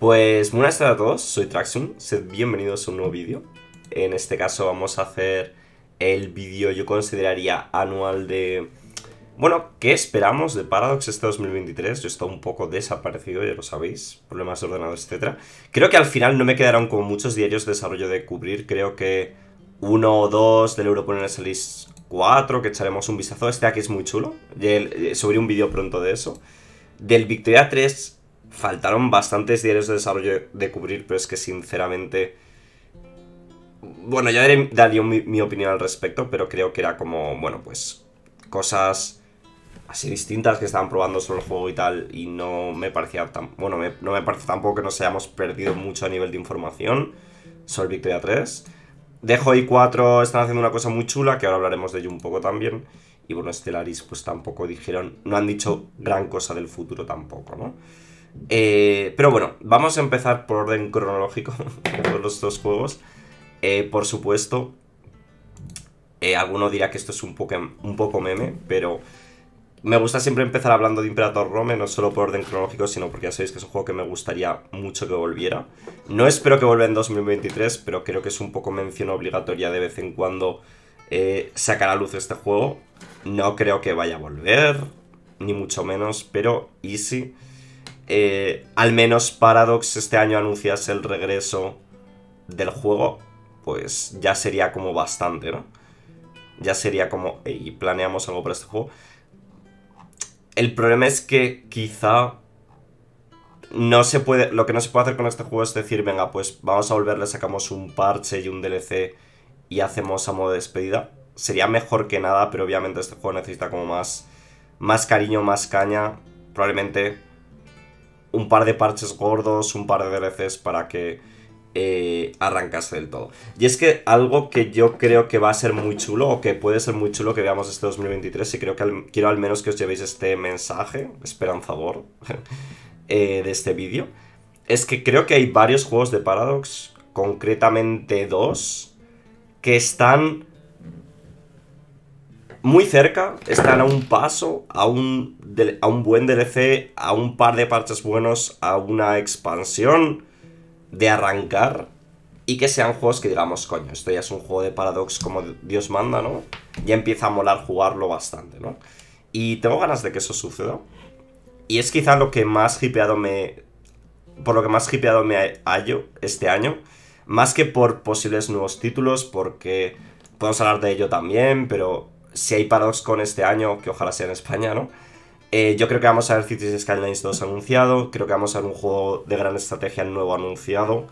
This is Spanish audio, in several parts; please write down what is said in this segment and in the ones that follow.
Pues buenas tardes a todos, soy Traxum, sed bienvenidos a un nuevo vídeo. En este caso vamos a hacer el vídeo, yo consideraría anual de... Bueno, ¿qué esperamos de Paradox este 2023? Yo he estado un poco desaparecido, ya lo sabéis, problemas ordenados, ordenador, etc. Creo que al final no me quedaron como muchos diarios de desarrollo de cubrir, creo que uno o dos del el Series 4, que echaremos un vistazo. Este aquí es muy chulo, eh, sobre un vídeo pronto de eso. Del Victoria 3 faltaron bastantes diarios de desarrollo de cubrir, pero es que sinceramente... Bueno, ya daré, mi, opinión al respecto, pero creo que era como, bueno, pues cosas así distintas que estaban probando sobre el juego y tal, y no me parecía tan... Bueno, no me parece tampoco que nos hayamos perdido mucho a nivel de información sobre Victoria 3. Dejo y 4 están haciendo una cosa muy chula, que ahora hablaremos de ello un poco también. Y bueno, Stellaris pues tampoco dijeron, no han dicho gran cosa del futuro tampoco, ¿no? Eh, pero bueno, vamos a empezar por orden cronológico Con los dos juegos. Eh, por supuesto, eh, alguno dirá que esto es un poco, un poco meme, pero me gusta siempre empezar hablando de Imperator Rome, no solo por orden cronológico, sino porque ya sabéis que es un juego que me gustaría mucho que volviera. No espero que vuelva en 2023, pero creo que es un poco mención obligatoria de vez en cuando eh, sacar a luz este juego. No creo que vaya a volver, ni mucho menos, pero y easy. Eh, al menos Paradox este año anunciase el regreso del juego, pues ya sería como bastante, ¿no? Ya sería como, y planeamos algo para este juego. El problema es que quizá no se puede, lo que no se puede hacer con este juego es decir, venga, pues vamos a volverle sacamos un parche y un DLC y hacemos a modo de despedida. Sería mejor que nada, pero obviamente este juego necesita como más, más cariño, más caña. Probablemente un par de parches gordos, un par de DLCs para que eh, arrancase del todo. Y es que algo que yo creo que va a ser muy chulo, o que puede ser muy chulo que veamos este 2023, y creo que quiero al menos que os llevéis este mensaje esperanzador eh, de este vídeo, es que creo que hay varios juegos de Paradox, concretamente dos, que están muy cerca, están a un paso, a un, a un buen DLC, a un par de parches buenos, a una expansión de arrancar y que sean juegos que digamos, coño, esto ya es un juego de Paradox como Dios manda, ¿no? Ya empieza a molar jugarlo bastante, ¿no? Y tengo ganas de que eso suceda. Y es quizá lo que más hipeado me... Por lo que más hipeado me hallo este año. Más que por posibles nuevos títulos, porque podemos hablar de ello también, pero si hay paradox con este año, que ojalá sea en España, ¿no? Eh, yo creo que vamos a ver Cities Skylines 2 anunciado, creo que vamos a ver un juego de gran estrategia nuevo anunciado,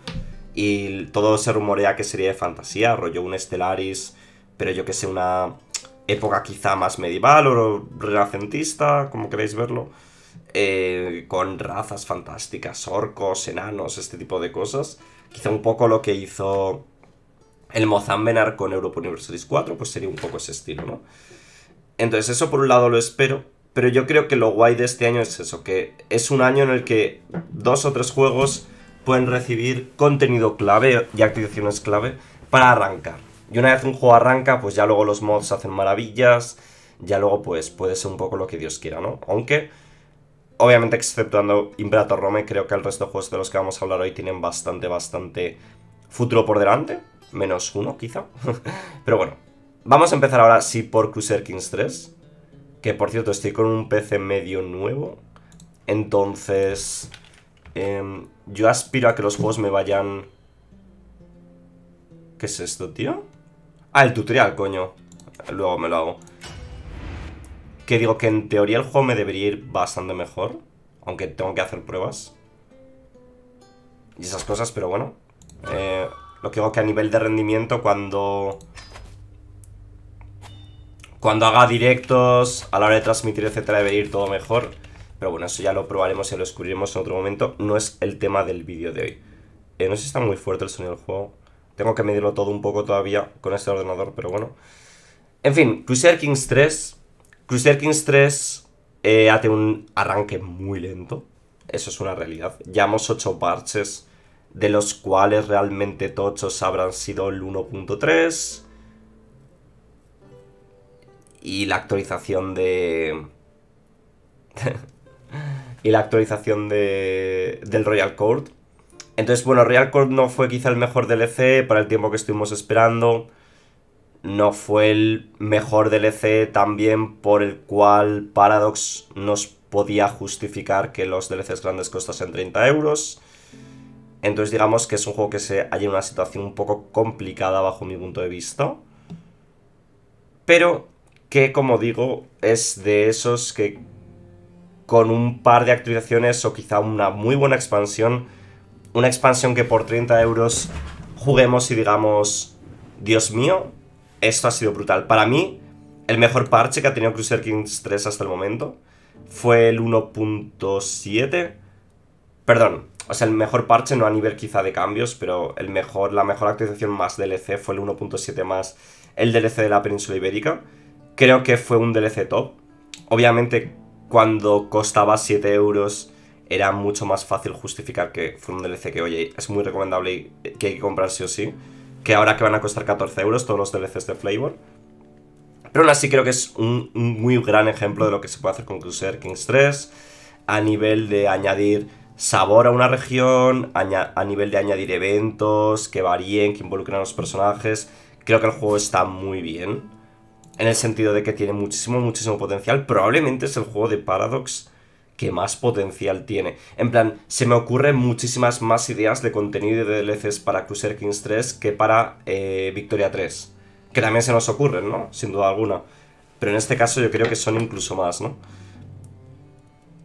y todo se rumorea que sería de fantasía, rollo un Stellaris, pero yo que sé, una época quizá más medieval o renacentista, como queréis verlo, eh, con razas fantásticas, orcos, enanos, este tipo de cosas. Quizá un poco lo que hizo el Mozambenar con Europa Universalis 4, pues sería un poco ese estilo, ¿no? Entonces eso por un lado lo espero, pero yo creo que lo guay de este año es eso, que es un año en el que dos o tres juegos pueden recibir contenido clave y activaciones clave para arrancar. Y una vez un juego arranca, pues ya luego los mods hacen maravillas, ya luego pues puede ser un poco lo que Dios quiera, ¿no? Aunque, obviamente exceptuando Imperator Rome, creo que el resto de juegos de los que vamos a hablar hoy tienen bastante, bastante futuro por delante menos uno quizá. Pero bueno, vamos a empezar ahora sí por Crusader Kings 3. Que por cierto, estoy con un PC medio nuevo. Entonces, em, yo aspiro a que los juegos me vayan... ¿Qué es esto, tío? Ah, el tutorial, coño. Luego me lo hago. Que digo que en teoría el juego me debería ir bastante mejor. Aunque tengo que hacer pruebas. Y esas cosas, pero bueno. Eh, lo que digo es que a nivel de rendimiento cuando... Cuando haga directos, a la hora de transmitir, etcétera, debe ir todo mejor. Pero bueno, eso ya lo probaremos y lo descubriremos en otro momento. No es el tema del vídeo de hoy. Eh, no sé si está muy fuerte el sonido del juego. Tengo que medirlo todo un poco todavía con este ordenador, pero bueno. En fin, Crusader Kings 3. Crusader Kings 3 eh, hace un arranque muy lento. Eso es una realidad. Llamamos 8 parches de los cuales realmente tochos habrán sido el 1.3 y la actualización de... y la actualización de... del Royal Court. Entonces, bueno, Royal Court no fue quizá el mejor DLC para el tiempo que estuvimos esperando. No fue el mejor DLC también por el cual Paradox nos podía justificar que los DLCs grandes costasen 30 euros. Entonces digamos que es un juego que se halla en una situación un poco complicada bajo mi punto de vista. Pero que, como digo, es de esos que con un par de actualizaciones o quizá una muy buena expansión, una expansión que por 30 euros juguemos y digamos, Dios mío, esto ha sido brutal. Para mí, el mejor parche que ha tenido Crusader Kings 3 hasta el momento fue el 1.7. Perdón, o sea, el mejor parche, no a nivel quizá de cambios, pero el mejor, la mejor actualización más DLC fue el 1.7 más el DLC de la península ibérica. Creo que fue un DLC top. Obviamente, cuando costaba 7 euros, era mucho más fácil justificar que fue un DLC que, oye, es muy recomendable eh, que hay que comprar sí o sí. Que ahora que van a costar 14 euros todos los DLCs de Flavor. Pero aún así creo que es un, un muy gran ejemplo de lo que se puede hacer con Crusader Kings 3 a nivel de añadir sabor a una región, a nivel de añadir eventos que varíen, que involucren a los personajes. Creo que el juego está muy bien. En el sentido de que tiene muchísimo, muchísimo potencial. Probablemente es el juego de Paradox que más potencial tiene. En plan, se me ocurren muchísimas más ideas de contenido de DLCs para Crusader Kings 3 que para eh, Victoria 3. Que también se nos ocurren, ¿no? Sin duda alguna. Pero en este caso yo creo que son incluso más, ¿no?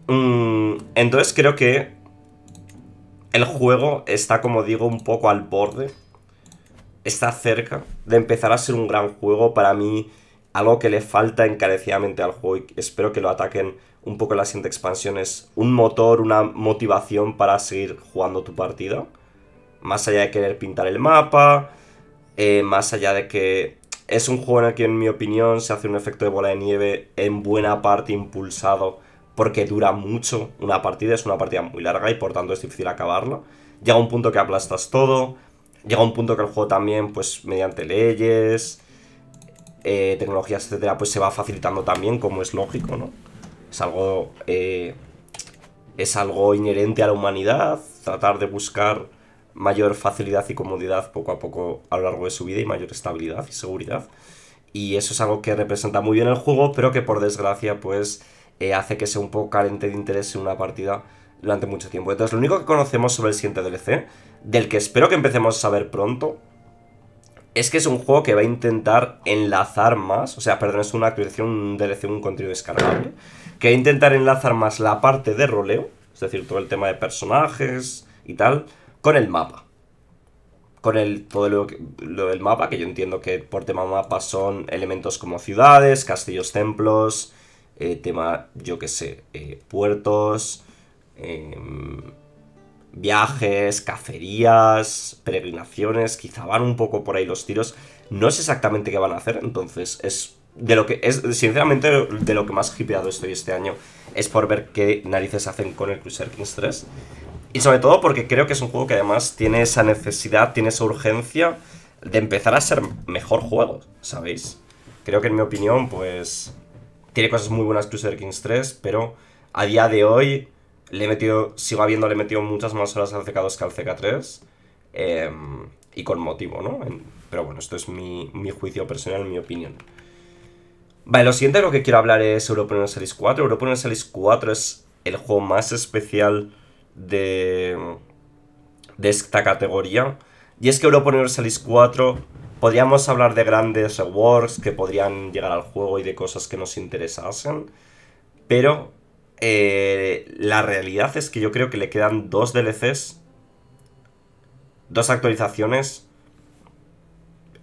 Mm, entonces creo que el juego está, como digo, un poco al borde. Está cerca de empezar a ser un gran juego. Para mí, algo que le falta encarecidamente al juego y espero que lo ataquen un poco en la siguiente expansión es un motor, una motivación para seguir jugando tu partido. Más allá de querer pintar el mapa, eh, más allá de que es un juego en el que, en mi opinión, se hace un efecto de bola de nieve en buena parte impulsado porque dura mucho una partida, es una partida muy larga y por tanto es difícil acabarlo. Llega un punto que aplastas todo, llega un punto que el juego también, pues mediante leyes, eh, tecnologías, etcétera, pues se va facilitando también, como es lógico, ¿no? Es algo, eh, es algo inherente a la humanidad, tratar de buscar mayor facilidad y comodidad poco a poco a lo largo de su vida y mayor estabilidad y seguridad. Y eso es algo que representa muy bien el juego, pero que por desgracia, pues eh, hace que sea un poco carente de interés en una partida durante mucho tiempo. Entonces, lo único que conocemos sobre el siguiente DLC, del que espero que empecemos a saber pronto, es que es un juego que va a intentar enlazar más, o sea, perdón, es una actualización, un DLC, un contenido descargable, que va a intentar enlazar más la parte de roleo, es decir, todo el tema de personajes y tal, con el mapa. Con el, todo lo, lo del mapa, que yo entiendo que por tema mapa son elementos como ciudades, castillos, templos, eh, tema, yo que sé, eh, puertos, em, viajes, cacerías, peregrinaciones, quizá van un poco por ahí los tiros. No sé exactamente qué van a hacer, entonces es de lo que es sinceramente de lo que más hipeado estoy este año es por ver qué narices hacen con el cruiser Kings 3 y sobre todo porque creo que es un juego que además tiene esa necesidad, tiene esa urgencia de empezar a ser mejor juego, ¿sabéis? Creo que en mi opinión pues tiene cosas muy buenas Cruiser Kings 3, pero a día de hoy le he metido, sigo he metido muchas más horas al CK2 que al CK3. Em, y con motivo, ¿no? pero bueno, esto es mi, juicio personal, mi opinión. Vale, lo siguiente de lo que quiero hablar es Europa Universalis 4. Europa Universalis 4 es el juego más especial de, de esta categoría. Y es que Europa Universalis 4 podríamos hablar de grandes rewards que podrían llegar al juego y de cosas que nos interesasen, pero eh, la realidad es que yo creo que le quedan dos DLCs, dos actualizaciones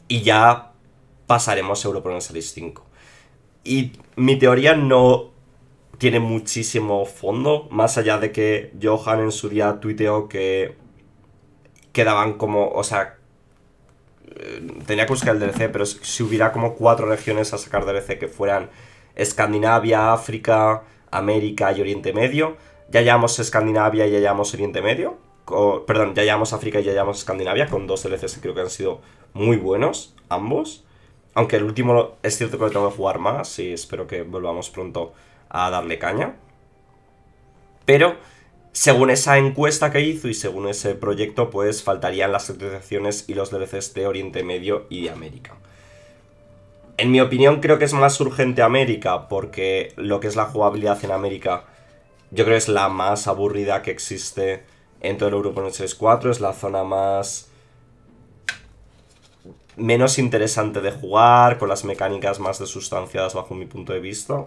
y ya pasaremos a Pro Series 5. Y mi teoría no tiene muchísimo fondo, más allá de que Johan en su día tuiteó que quedaban como, o sea, eh, tenía que buscar el DLC, pero si hubiera como cuatro regiones a sacar DLC que fueran Escandinavia, África, América y Oriente Medio, ya llevamos Escandinavia y ya llevamos Oriente Medio, perdón, ya llevamos África y ya llamamos Escandinavia, con dos DLCs que creo que han sido muy buenos, ambos. Aunque el último es cierto que lo tengo que jugar más y espero que volvamos pronto a darle caña. Pero según esa encuesta que hizo y según ese proyecto, pues faltarían las actualizaciones y los DLCs de Oriente Medio y de América. En mi opinión creo que es más urgente América, porque lo que es la jugabilidad en América yo creo que es la más aburrida que existe en todo el Europa 64, es la zona más menos interesante de jugar, con las mecánicas más desustanciadas bajo mi punto de vista.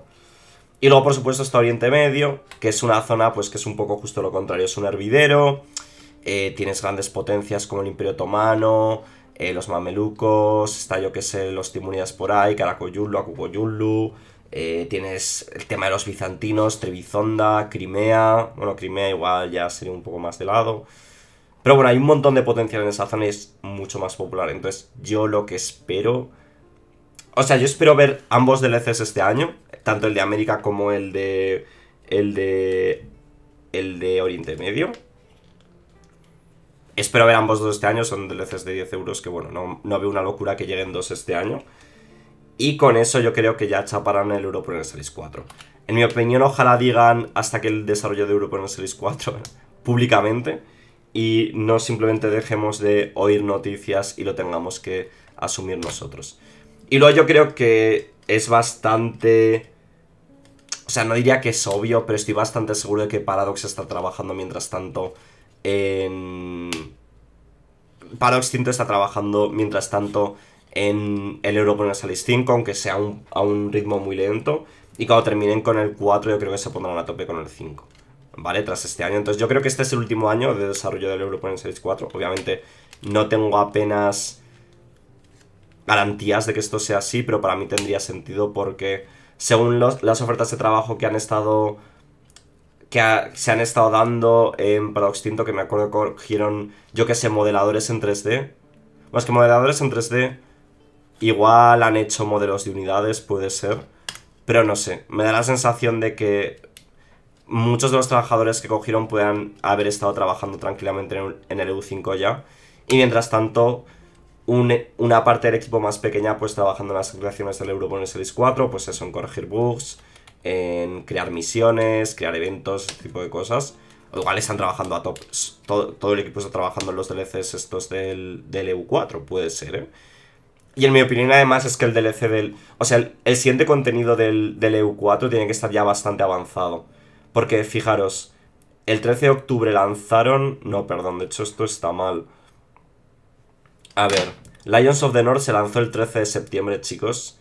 Y luego, por supuesto, está Oriente Medio, que es una zona pues que es un poco justo lo contrario, es un hervidero, eh, tienes grandes potencias como el Imperio Otomano, eh, los mamelucos, está yo que sé, los timurías por ahí, Karakoyulu, Akukoyulu, eh, tienes el tema de los bizantinos, Trebizonda, Crimea, bueno, Crimea igual ya sería un poco más de lado. Pero bueno, hay un montón de potencial en esa zona y es mucho más popular. Entonces, yo lo que espero... O sea, yo espero ver ambos DLCs este año tanto el de América como el de. El de. El de Oriente Medio. Espero ver ambos dos este año, son DLCs de 10 euros que, bueno, no, no veo una locura que lleguen dos este año. Y con eso yo creo que ya chaparán el Europoner Series 4. En mi opinión, ojalá digan hasta que el desarrollo de Europoner Series 4 públicamente y no simplemente dejemos de oír noticias y lo tengamos que asumir nosotros. Y luego yo creo que es bastante o sea, no diría que es obvio, pero estoy bastante seguro de que Paradox está trabajando mientras tanto en... Paradox 5 está trabajando mientras tanto en el Series 5, aunque sea a un ritmo muy lento. Y cuando terminen con el 4, yo creo que se pondrán a tope con el 5. ¿Vale? Tras este año. Entonces yo creo que este es el último año de desarrollo del European Series 4. Obviamente no tengo apenas garantías de que esto sea así, pero para mí tendría sentido porque según las ofertas de trabajo que han estado que se han estado dando en Paradox Tinto, que me acuerdo que cogieron, yo que sé, modeladores en 3D. Más que modeladores en 3D, igual han hecho modelos de unidades, puede ser. Pero no sé, me da la sensación de que muchos de los trabajadores que cogieron puedan haber estado trabajando tranquilamente en el EU5 e ya. Y mientras tanto, una parte del equipo más pequeña pues trabajando en las creaciones del el Series 4, pues eso, en corregir bugs, en crear misiones, crear eventos, este tipo de cosas. O igual están trabajando a top, todo, el equipo está trabajando en los DLCs estos del, del EU4, puede ser, ¿eh? Y en mi opinión, además, es que el DLC del. O sea, el, siguiente contenido del, del, EU4 tiene que estar ya bastante avanzado. Porque fijaros, el 13 de octubre lanzaron. No, perdón, de hecho, esto está mal. A ver, Lions of the North se lanzó el 13 de septiembre, chicos.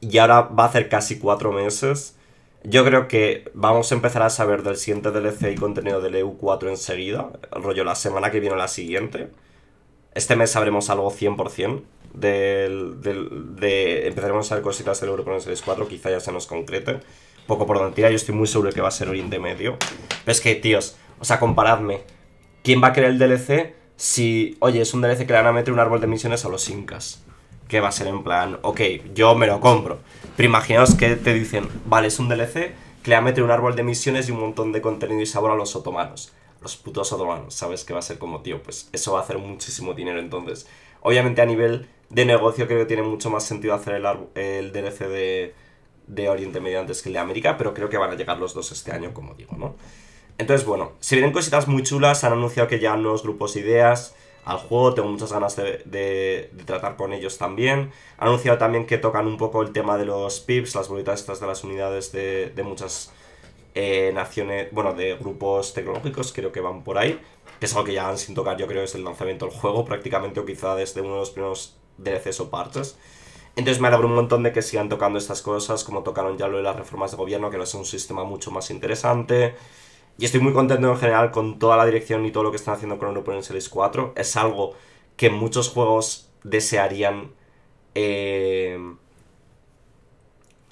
Y ahora va a hacer casi cuatro meses. Yo creo que vamos a empezar a saber del siguiente DLC y contenido del EU4 enseguida. rollo la semana que viene o la siguiente. Este mes sabremos algo 100%. Del, del, de, empezaremos a ver cositas del Europa 64, quizá ya se nos concrete. Poco por donde yo estoy muy seguro de que va a ser de Medio. Pero es que, tíos, o sea, comparadme. ¿Quién va a querer el DLC si, oye, es un DLC que le van a meter un árbol de misiones a los incas. Que va a ser en plan, ok, yo me lo compro. Pero imaginaos que te dicen, vale, es un DLC que le va a meter un árbol de misiones y un montón de contenido y sabor a los otomanos. Los putos otomanos, ¿sabes? Que va a ser como, tío, pues eso va a hacer muchísimo dinero. Entonces, obviamente a nivel de negocio creo que tiene mucho más sentido hacer el, el DLC de, de Oriente Medio antes que el de América, pero creo que van a llegar los dos este año, como digo, ¿no? Entonces, bueno, se vienen cositas muy chulas, han anunciado que ya nuevos grupos e ideas al juego, tengo muchas ganas de, tratar con ellos también. Han anunciado también que tocan un poco el tema de los pips, las bolitas estas de las unidades de, muchas eh, naciones, bueno, de grupos tecnológicos, creo que van por ahí, que es algo que ya han sin tocar, yo creo, desde el lanzamiento del juego, prácticamente, o quizá desde uno de los primeros DLCs o parches. Entonces me alegro un montón de que sigan tocando estas cosas, como tocaron ya lo de las reformas de gobierno, que no es un sistema mucho más interesante. Y estoy muy contento en general con toda la dirección y todo lo que están haciendo con Europa en Series 4. Es algo que muchos juegos desearían. Eh,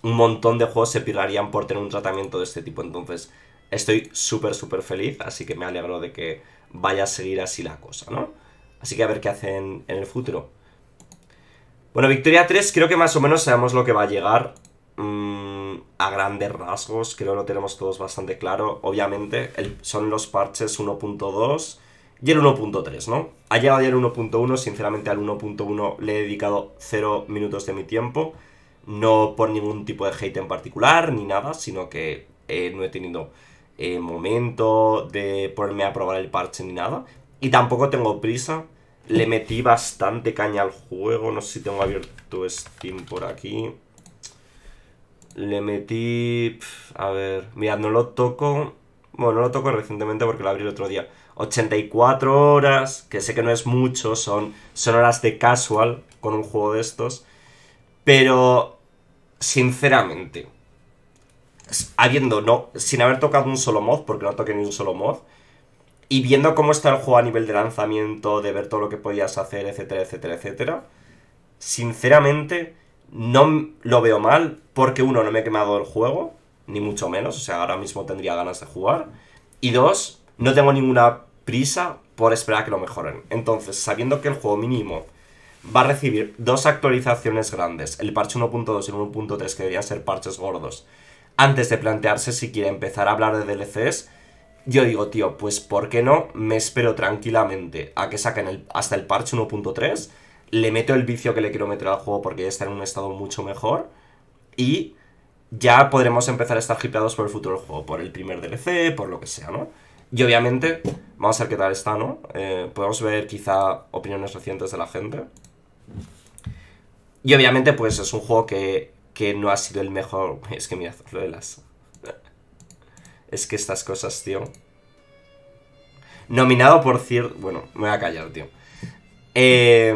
un montón de juegos se pirarían por tener un tratamiento de este tipo. Entonces, estoy súper, súper feliz. Así que me alegro de que vaya a seguir así la cosa, ¿no? Así que a ver qué hacen en el futuro. Bueno, Victoria 3 creo que más o menos sabemos lo que va a llegar. Mm, a grandes rasgos, creo que lo tenemos todos bastante claro. Obviamente, son los parches 1.2 y el 1.3, ¿no? Ha llegado ya el 1.1, sinceramente al 1.1 le he dedicado 0 minutos de mi tiempo. No por ningún tipo de hate en particular, ni nada, sino que eh, no he tenido eh, momento de ponerme a probar el parche ni nada. Y tampoco tengo prisa. Le metí bastante caña al juego. No sé si tengo abierto Steam por aquí. Le metí. a ver. Mirad, no lo toco. Bueno, no lo toco recientemente porque lo abrí el otro día. 84 horas, que sé que no es mucho, son, horas de casual con un juego de estos. Pero, sinceramente, habiendo, no, sin haber tocado un solo mod, porque no toqué ni un solo mod, y viendo cómo está el juego a nivel de lanzamiento, de ver todo lo que podías hacer, etcétera, etcétera, etcétera, sinceramente, no lo veo mal porque uno, no me he quemado el juego, ni mucho menos, o sea, ahora mismo tendría ganas de jugar. Y dos, no tengo ninguna prisa por esperar a que lo mejoren. Entonces, sabiendo que el juego mínimo va a recibir dos actualizaciones grandes, el parche 1.2 y el 1.3 que deberían ser parches gordos, antes de plantearse si quiere empezar a hablar de DLCs, yo digo, tío, pues ¿por qué no? Me espero tranquilamente a que saquen hasta el parche 1.3 le meto el vicio que le quiero meter al juego porque ya está en un estado mucho mejor. Y ya podremos empezar a estar hipeados por el futuro del juego, por el primer DLC, por lo que sea, ¿no? Y obviamente, vamos a ver qué tal está, ¿no? Eh, podemos ver quizá opiniones recientes de la gente. Y obviamente, pues es un juego que, que no ha sido el mejor. Es que mira, lo de las. es que estas cosas, tío. Nominado por cierto. Bueno, me voy a callar, tío. Eh,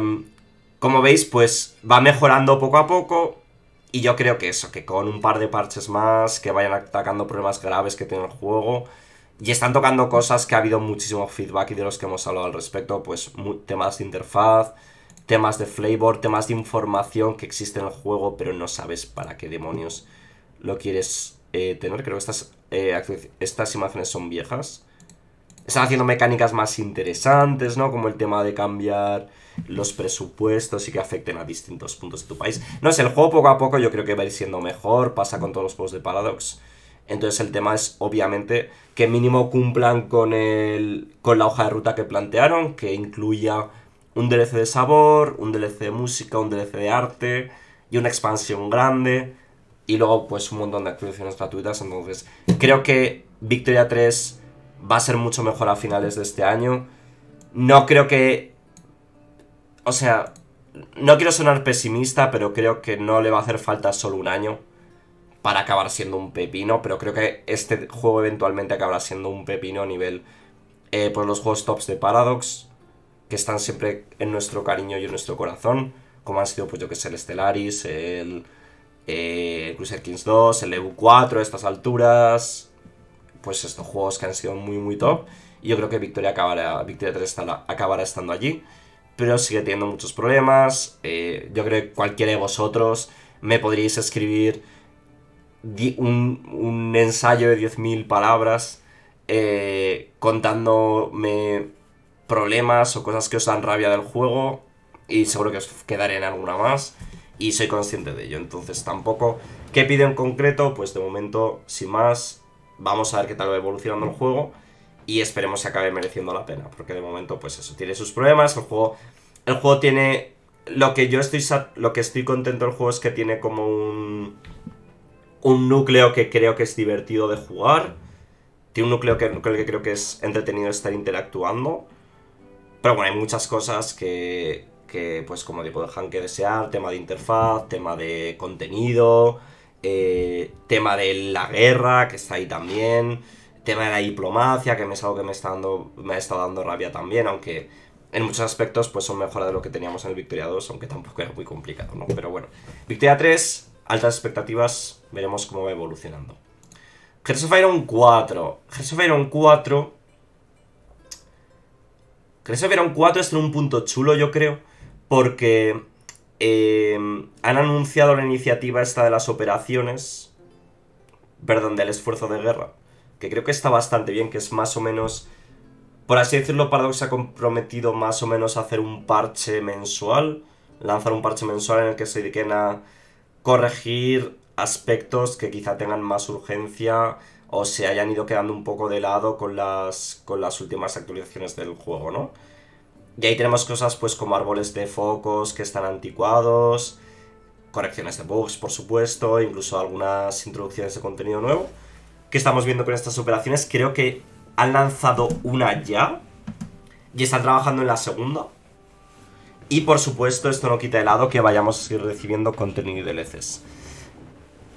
como veis, pues va mejorando poco a poco. Y yo creo que eso, que con un par de parches más, que vayan atacando problemas graves que tiene el juego. Y están tocando cosas que ha habido muchísimo feedback y de los que hemos hablado al respecto, pues temas de interfaz, temas de flavor, temas de información que existe en el juego, pero no sabes para qué demonios lo quieres eh, tener. Creo que estas, eh, estas imágenes son viejas. Están haciendo mecánicas más interesantes, ¿no? Como el tema de cambiar los presupuestos y que afecten a distintos puntos de tu país. No es el juego poco a poco yo creo que va a ir siendo mejor, pasa con todos los juegos de Paradox. Entonces el tema es, obviamente, que mínimo cumplan con, el, con la hoja de ruta que plantearon, que incluya un DLC de sabor, un DLC de música, un DLC de arte y una expansión grande. Y luego, pues, un montón de actualizaciones gratuitas. Entonces, creo que Victoria 3 va a ser mucho mejor a finales de este año. No creo que o sea, no quiero sonar pesimista, pero creo que no le va a hacer falta solo un año para acabar siendo un pepino, pero creo que este juego eventualmente acabará siendo un pepino a nivel eh, por los juegos tops de Paradox, que están siempre en nuestro cariño y en nuestro corazón, como han sido, pues yo que sé, el Stellaris, el, eh, Cruiser Kings 2, el EU4 estas alturas, pues estos juegos que han sido muy, muy top, y yo creo que Victoria, acabará, Victoria 3 acabará estando allí pero sigue teniendo muchos problemas. Eh, yo creo que cualquiera de vosotros me podríais escribir un, ensayo de 10.000 palabras eh, contándome problemas o cosas que os dan rabia del juego y seguro que os quedaré en alguna más y soy consciente de ello, entonces tampoco... ¿Qué pido en concreto? Pues de momento, sin más, vamos a ver qué tal va evolucionando el juego y esperemos que acabe mereciendo la pena, porque de momento pues eso, tiene sus problemas, el juego el juego tiene lo que yo estoy lo que estoy contento del juego es que tiene como un un núcleo que creo que es divertido de jugar, tiene un núcleo que, con el que creo que es entretenido estar interactuando. Pero bueno, hay muchas cosas que, que pues como tipo dejan que desear, tema de interfaz, tema de contenido, eh, tema de la guerra que está ahí también. Tema de la diplomacia, que es algo que me está dando, me ha estado dando rabia también, aunque en muchos aspectos pues son mejoras de lo que teníamos en el Victoria 2, aunque tampoco era muy complicado, ¿no? Pero bueno, Victoria 3, altas expectativas, veremos cómo va evolucionando. Hearts of Iron 4. Hearts of Iron 4... Hearts of Iron 4 es en un punto chulo, yo creo, porque em, han anunciado la iniciativa esta de las operaciones, perdón, del esfuerzo de guerra que creo que está bastante bien, que es más o menos... Por así decirlo, Paradox se ha comprometido más o menos a hacer un parche mensual, lanzar un parche mensual en el que se dediquen a corregir aspectos que quizá tengan más urgencia o se hayan ido quedando un poco de lado con las, con las últimas actualizaciones del juego, ¿no? Y ahí tenemos cosas pues como árboles de focos que están anticuados, correcciones de bugs por supuesto, incluso algunas introducciones de contenido nuevo que estamos viendo con estas operaciones. Creo que han lanzado una ya y están trabajando en la segunda. Y por supuesto, esto no quita de lado que vayamos a seguir recibiendo contenido de DLCs.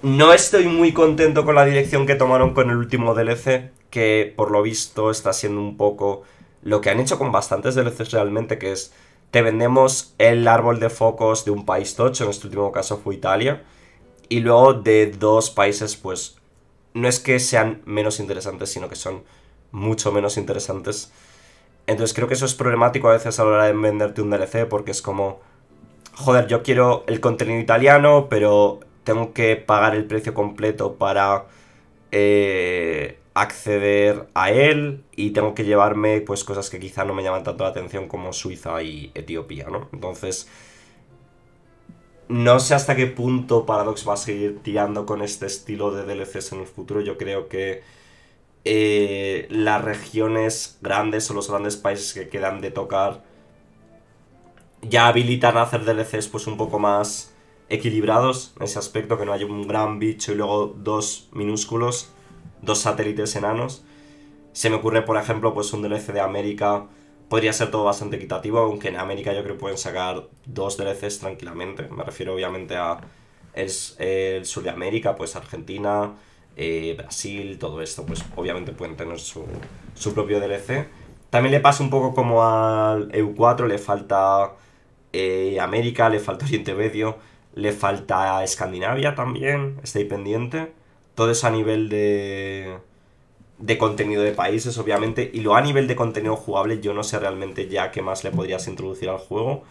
No estoy muy contento con la dirección que tomaron con el último DLC, que por lo visto está siendo un poco lo que han hecho con bastantes DLCs realmente, que es te vendemos el árbol de focos de un país tocho, en este último caso fue Italia, y luego de dos países pues no es que sean menos interesantes, sino que son mucho menos interesantes. Entonces creo que eso es problemático a veces a la hora de venderte un DLC, porque es como, joder, yo quiero el contenido italiano, pero tengo que pagar el precio completo para eh, acceder a él y tengo que llevarme pues cosas que quizá no me llaman tanto la atención como Suiza y Etiopía, ¿no? Entonces no sé hasta qué punto Paradox va a seguir tirando con este estilo de DLCs en el futuro. Yo creo que eh, las regiones grandes o los grandes países que quedan de tocar ya habilitan a hacer DLCs pues un poco más equilibrados en ese aspecto, que no haya un gran bicho y luego dos minúsculos, dos satélites enanos. Se me ocurre, por ejemplo, pues un DLC de América podría ser todo bastante equitativo, aunque en América yo creo que pueden sacar dos DLCs tranquilamente. Me refiero obviamente a el, eh, el sur de América, pues Argentina, eh, Brasil, todo esto, pues obviamente pueden tener su, propio DLC. También le pasa un poco como al EU4, le falta eh, América, le falta Oriente Medio, le falta Escandinavia también, Está ahí pendiente. Todo eso a nivel de de contenido de países, obviamente, y luego a nivel de contenido jugable, yo no sé realmente ya qué más le podrías introducir al juego.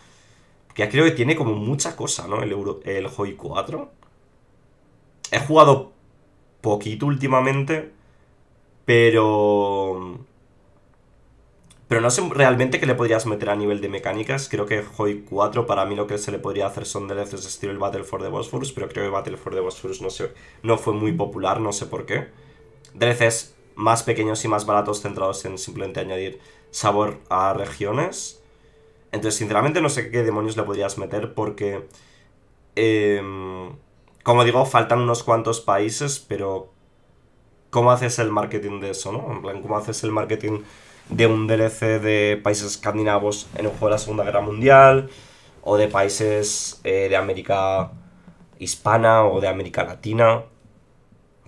Que creo que tiene como mucha cosa, ¿no? El, Euro, el Hoi 4. He jugado poquito últimamente, pero... Pero no sé realmente qué le podrías meter a nivel de mecánicas. Creo que Hoy 4 para mí lo que se le podría hacer son DLCs estilo el Battle for the Bosphorus, pero creo que Battle for the Bosphorus no, sé, no fue muy popular, no sé por qué. DLCs más pequeños y más baratos centrados en simplemente añadir sabor a regiones. Entonces, sinceramente, no sé qué demonios le podrías meter porque... Em, como digo, faltan unos cuantos países, pero... ¿Cómo haces el marketing de eso, no? En plan, ¿cómo haces el marketing de un DLC de países escandinavos en un juego de la Segunda Guerra Mundial? O de países eh, de América hispana o de América Latina.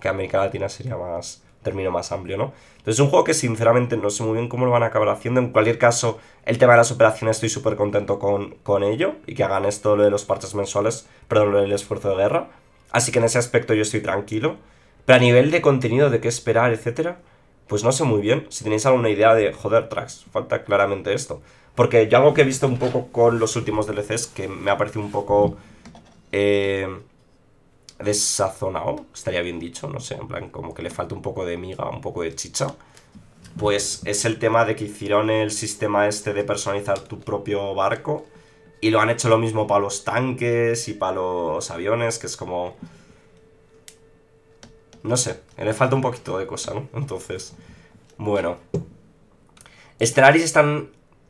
Que América Latina sería más término más amplio, ¿no? Entonces es un juego que sinceramente no sé muy bien cómo lo van a acabar haciendo. En cualquier caso, el tema de las operaciones estoy súper contento con, ello y que hagan esto lo de los parches mensuales, perdón, lo del esfuerzo de guerra. Así que en ese aspecto yo estoy tranquilo. Pero a nivel de contenido, de qué esperar, etcétera, pues no sé muy bien. Si tenéis alguna idea de, joder, tracks, falta claramente esto. Porque yo algo que he visto un poco con los últimos DLCs que me ha parecido un poco... Eh, desazonado, estaría bien dicho, no sé, en plan, como que le falta un poco de miga, un poco de chicha, pues es el tema de que hicieron el sistema este de personalizar tu propio barco y lo han hecho lo mismo para los tanques y para los aviones, que es como... No sé, le falta un poquito de cosa, ¿no? Entonces, bueno. Estelaris están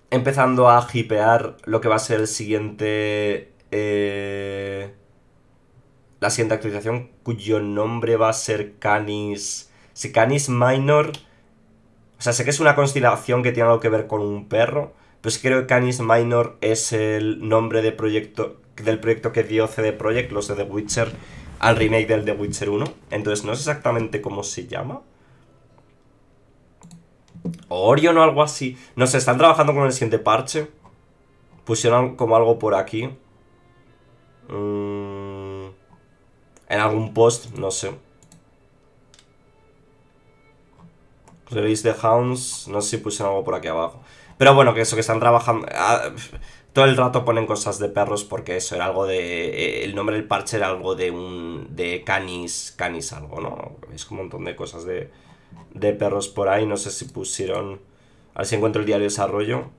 empezando a hipear lo que va a ser el siguiente... Eh la siguiente actualización cuyo nombre va a ser Canis... Si Canis Minor... O sea, sé que es una constelación que tiene algo que ver con un perro, Pero pues creo que Canis Minor es el nombre de proyecto, del proyecto que dio CD Projekt, los de The Witcher, al remake del The Witcher 1. Entonces no sé exactamente cómo se llama. Orion o algo así. No sé, están trabajando con el siguiente parche. Pusieron como algo por aquí. Mmm algún post, no sé. Release the Hounds, no sé si pusieron algo por aquí abajo. Pero bueno, que eso, que están trabajando... Ah, todo el rato ponen cosas de perros porque eso era algo de... Eh, el nombre del parche era algo de un... de canis, canis algo, ¿no? Es un montón de cosas de, de perros por ahí, no sé si pusieron... A ver si encuentro el diario desarrollo.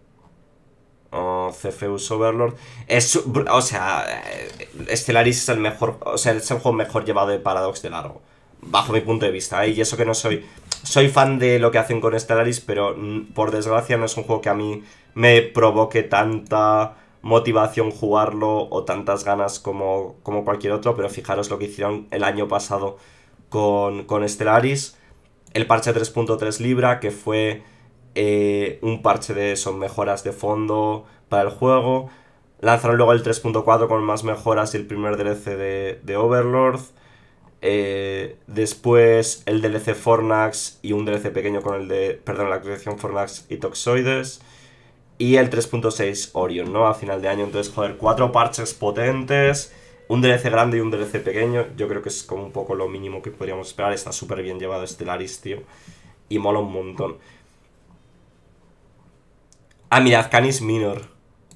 O CFEUS Overlord. Es, o sea, eh, Stellaris es el mejor, o sea, es el juego mejor llevado de Paradox de largo. Bajo mi punto de vista, ¿eh? y eso que no soy. Soy fan de lo que hacen con Stellaris, pero mm, por desgracia no es un juego que a mí me provoque tanta motivación jugarlo o tantas ganas como, como cualquier otro. Pero fijaros lo que hicieron el año pasado con, con Stellaris. El parche 3.3 Libra, que fue eh, un parche de eso, mejoras de fondo para el juego. Lanzaron luego el 3.4 con más mejoras y el primer DLC de, Overlord. Eh, después el DLC Fornax y un DLC pequeño con el de. Perdón, la creación Fornax y Toxoides. Y el 3.6 Orion, ¿no? A final de año. Entonces, joder, cuatro parches potentes. Un DLC grande y un DLC pequeño. Yo creo que es como un poco lo mínimo que podríamos esperar. Está súper bien llevado este Laris, tío. Y mola un montón. Ah, mirad, Canis Minor.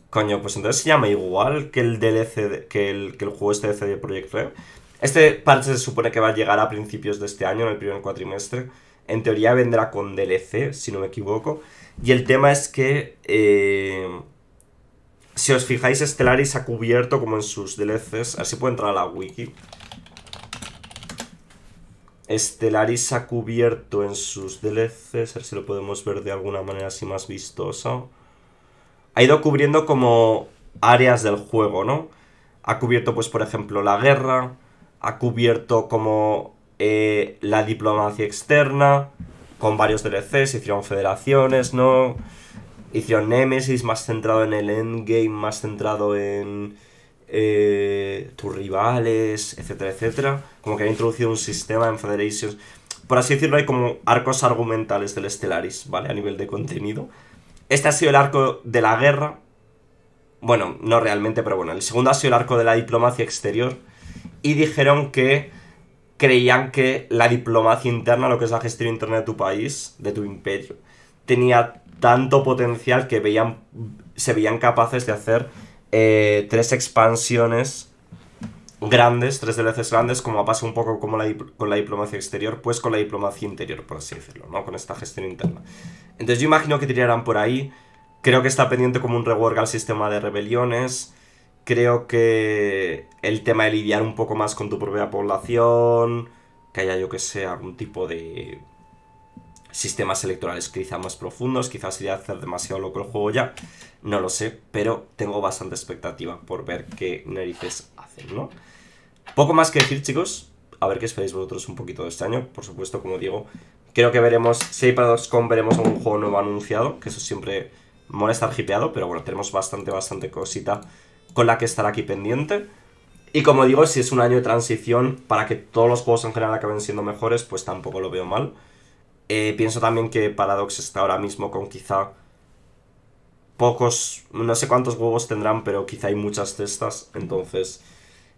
Coño, pues entonces se llama igual que el DLC, que el, que el juego este de Project Projekt Este parche se supone que va a llegar a principios de este año, en el primer cuatrimestre. En teoría vendrá con DLC, si no me equivoco. Y el tema es que, eh, si os fijáis, Stellaris ha cubierto como en sus DLCs. Así puedo entrar a la wiki. Stellaris ha cubierto en sus DLCs, a ver si lo podemos ver de alguna manera así más vistoso ha ido cubriendo como áreas del juego, ¿no? Ha cubierto, pues, por ejemplo, la guerra, ha cubierto como eh, la diplomacia externa, con varios DLCs, hicieron federaciones, ¿no? Hicieron Nemesis, más centrado en el endgame, más centrado en eh, tus rivales, etcétera, etcétera. Como que ha introducido un sistema en Federations. Por así decirlo, hay como arcos argumentales del Stellaris, ¿vale? A nivel de contenido. Este ha sido el arco de la guerra. Bueno, no realmente, pero bueno, el segundo ha sido el arco de la diplomacia exterior. Y dijeron que creían que la diplomacia interna, lo que es la gestión interna de tu país, de tu imperio, tenía tanto potencial que veían, se veían capaces de hacer eh, tres expansiones grandes, tres veces grandes, como pasa un poco como con la diplomacia exterior, pues con la diplomacia interior, por así decirlo, ¿no? Con esta gestión interna. Entonces yo imagino que tirarán por ahí. Creo que está pendiente como un rework al sistema de rebeliones. Creo que el tema de lidiar un poco más con tu propia población, que haya yo que sé, algún tipo de sistemas electorales quizás más profundos, quizás sería hacer demasiado loco el juego ya. No lo sé, pero tengo bastante expectativa por ver qué narices hacen, ¿no? Poco más que decir, chicos. A ver qué esperáis vosotros un poquito de este año. Por supuesto, como digo, creo que veremos, si hay con veremos algún juego nuevo anunciado, que eso siempre molesta estar hipeado, pero bueno, tenemos bastante, bastante cosita con la que estar aquí pendiente. Y como digo, si es un año de transición para que todos los juegos en general acaben siendo mejores, pues tampoco lo veo mal. Eh, pienso también que Paradox está ahora mismo con quizá pocos, no sé cuántos huevos tendrán, pero quizá hay muchas cestas, entonces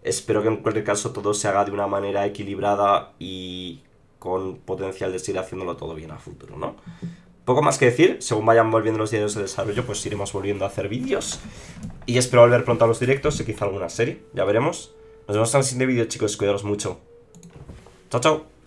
espero que en cualquier caso todo se haga de una manera equilibrada y con potencial de seguir haciéndolo todo bien a futuro, ¿no? Poco más que decir, según vayan volviendo los diarios de desarrollo, pues iremos volviendo a hacer vídeos. Y espero volver pronto a los directos y quizá alguna serie, ya veremos. Nos vemos en el siguiente vídeo, chicos, cuidaros mucho. Chao, chao.